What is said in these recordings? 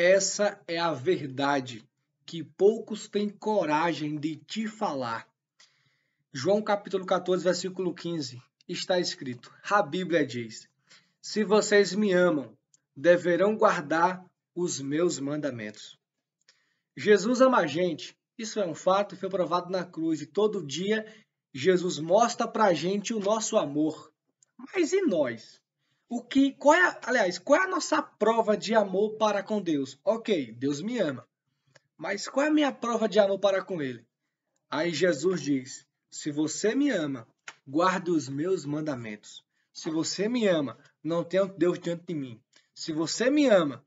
Essa é a verdade que poucos têm coragem de te falar. João capítulo 14, versículo 15, está escrito: A Bíblia diz: Se vocês me amam, deverão guardar os meus mandamentos. Jesus ama a gente, isso é um fato e foi provado na cruz, e todo dia Jesus mostra para a gente o nosso amor. Mas e nós? O que, qual é, aliás, qual é a nossa prova de amor para com Deus? Ok, Deus me ama. Mas qual é a minha prova de amor para com Ele? Aí Jesus diz: Se você me ama, guarde os meus mandamentos. Se você me ama, não tenha Deus diante de mim. Se você me ama,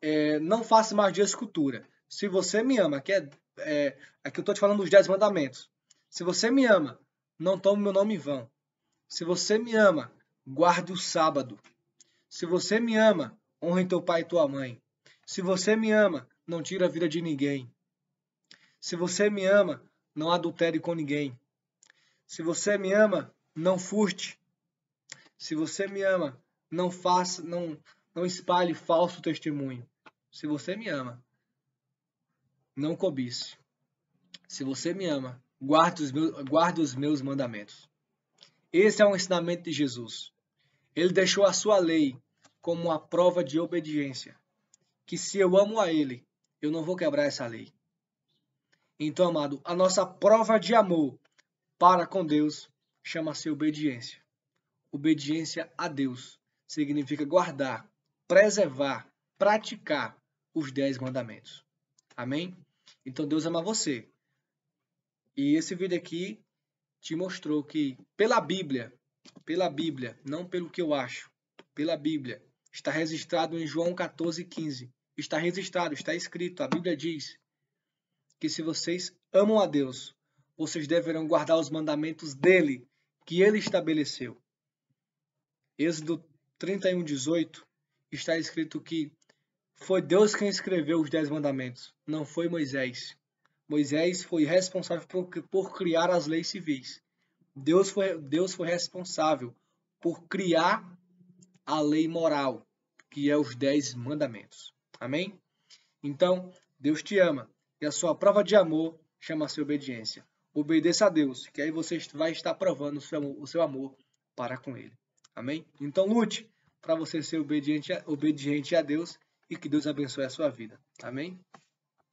é, não faça mais de escultura. Se você me ama, que é, é aqui é eu estou te falando dos dez mandamentos. Se você me ama, não tome meu nome em vão. Se você me ama, guarde o sábado. Se você me ama, honre teu pai e tua mãe. Se você me ama, não tira a vida de ninguém. Se você me ama, não adultere com ninguém. Se você me ama, não furte. Se você me ama, não faça, não, não espalhe falso testemunho. Se você me ama, não cobice. Se você me ama, guarde os meus, guarde os meus mandamentos. Esse é um ensinamento de Jesus. Ele deixou a sua lei como a prova de obediência, que se eu amo a Ele, eu não vou quebrar essa lei. Então, amado, a nossa prova de amor para com Deus chama-se obediência. Obediência a Deus significa guardar, preservar, praticar os dez mandamentos. Amém? Então Deus ama você. E esse vídeo aqui te mostrou que pela Bíblia, pela Bíblia, não pelo que eu acho, pela Bíblia, Está registrado em João 14,15. Está registrado, está escrito, a Bíblia diz que se vocês amam a Deus, vocês deverão guardar os mandamentos dele, que ele estabeleceu. Êxodo 31,18 está escrito que foi Deus quem escreveu os Dez Mandamentos, não foi Moisés. Moisés foi responsável por, por criar as leis civis. Deus foi, Deus foi responsável por criar a lei moral, que é os dez mandamentos. Amém? Então, Deus te ama e a sua prova de amor chama-se obediência. Obedeça a Deus, que aí você vai estar provando o seu amor, o seu amor para com Ele. Amém? Então, lute para você ser obediente, obediente a Deus e que Deus abençoe a sua vida. Amém?